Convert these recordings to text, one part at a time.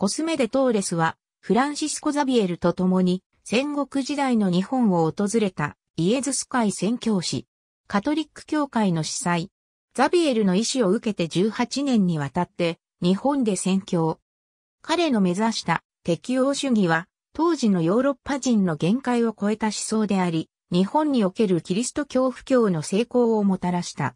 コスメデ・トーレスは、フランシスコ・ザビエルと共に、戦国時代の日本を訪れた、イエズス会宣教師、カトリック教会の司祭、ザビエルの意思を受けて18年にわたって、日本で宣教。彼の目指した適応主義は、当時のヨーロッパ人の限界を超えた思想であり、日本におけるキリスト教不教の成功をもたらした。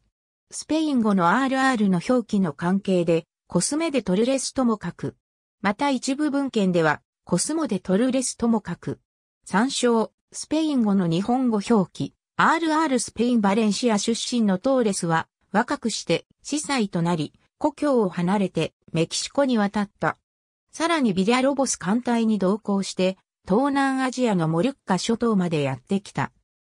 スペイン語の RR の表記の関係で、コスメでトルレスとも書く。また一部文献では、コスモでトルレスとも書く。参照、スペイン語の日本語表記、RR スペインバレンシア出身のトーレスは、若くして司祭となり、故郷を離れてメキシコに渡った。さらにビデアロボス艦隊に同行して、東南アジアのモリュッカ諸島までやってきた。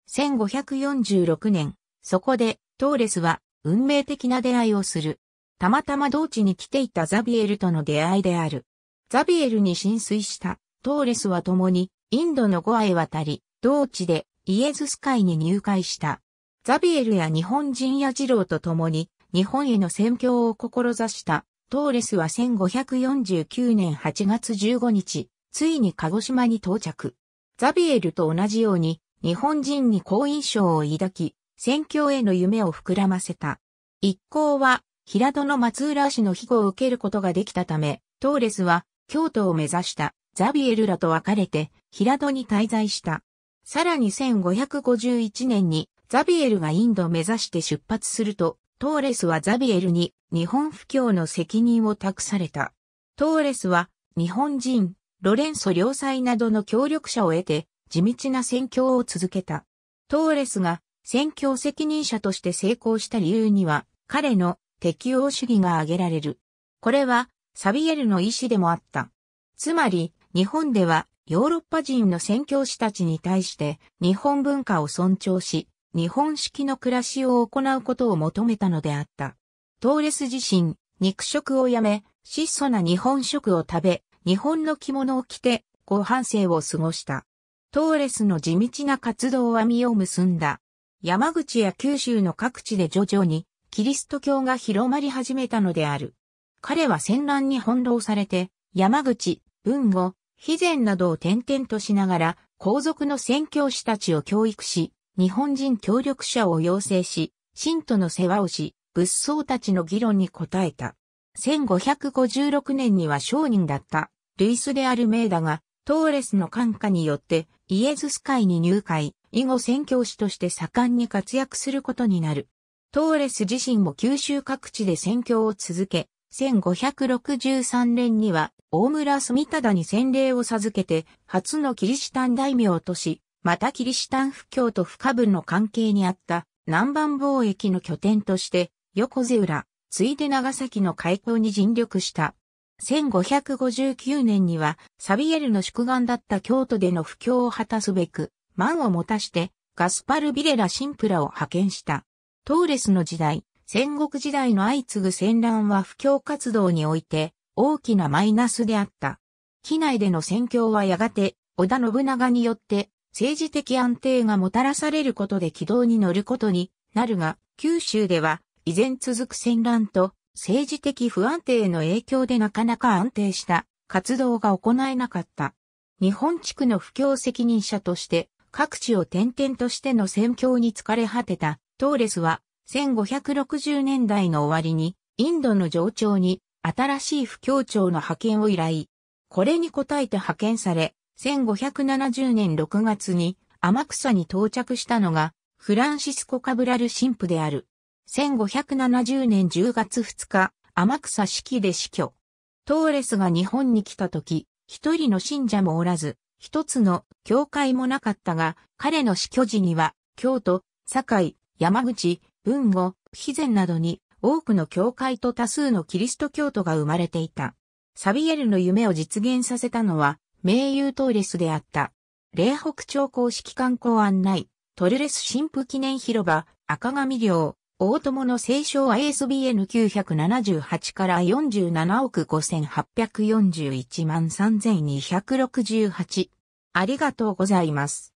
1546年、そこでトーレスは運命的な出会いをする。たまたま同地に来ていたザビエルとの出会いである。ザビエルに浸水したトーレスは共にインドのゴアへ渡り、同地でイエズス会に入会した。ザビエルや日本人や二郎と共に日本への宣教を志したトーレスは1549年8月15日、ついに鹿児島に到着。ザビエルと同じように日本人に好印象を抱き、宣教への夢を膨らませた。一行は平戸の松浦市の庇護を受けることができたため、トーレスは京都を目指したザビエルらと別れて平戸に滞在した。さらに1551年にザビエルがインドを目指して出発すると、トーレスはザビエルに日本不況の責任を託された。トーレスは日本人、ロレンソ良妻などの協力者を得て地道な宣教を続けた。トーレスが宣教責任者として成功した理由には彼の適応主義が挙げられる。これはサビエルの意思でもあった。つまり、日本ではヨーロッパ人の宣教師たちに対して日本文化を尊重し、日本式の暮らしを行うことを求めたのであった。トーレス自身、肉食をやめ、質素な日本食を食べ、日本の着物を着て、後半生を過ごした。トーレスの地道な活動は実を結んだ。山口や九州の各地で徐々に、キリスト教が広まり始めたのである。彼は戦乱に翻弄されて、山口、文後、肥前などを転々としながら、皇族の宣教師たちを教育し、日本人協力者を養成し、信徒の世話をし、仏僧たちの議論に応えた。1556年には商人だった、ルイス・であるメーダが、トーレスの感化によって、イエズス会に入会、以後宣教師として盛んに活躍することになる。トーレス自身も九州各地で宣教を続け、1563年には、大村住忠に洗礼を授けて、初のキリシタン大名とし、またキリシタン布教と不可分の関係にあった南蛮貿易の拠点として、横瀬浦、ついで長崎の開港に尽力した。1559年には、サビエルの宿願だった京都での布教を果たすべく、満を持たして、ガスパル・ビレラ・シンプラを派遣した。トーレスの時代、戦国時代の相次ぐ戦乱は布教活動において大きなマイナスであった。機内での戦況はやがて織田信長によって政治的安定がもたらされることで軌道に乗ることになるが、九州では依然続く戦乱と政治的不安定の影響でなかなか安定した活動が行えなかった。日本地区の布教責任者として各地を転々としての戦況に疲れ果てたトーレスは1560年代の終わりに、インドの上長に新しい不協調の派遣を依頼。これに応えて派遣され、1570年6月に天草に到着したのが、フランシスコ・カブラル神父である。1570年10月2日、天草式で死去。トーレスが日本に来た時、一人の信者もおらず、一つの教会もなかったが、彼の死去時には、京都、堺、山口、文語、肥前などに多くの教会と多数のキリスト教徒が生まれていた。サビエルの夢を実現させたのは、名優トーレスであった。霊北朝公式観光案内、トルレス神父記念広場、赤紙寮、大友の聖書 ISBN978 から47億5841万3268。ありがとうございます。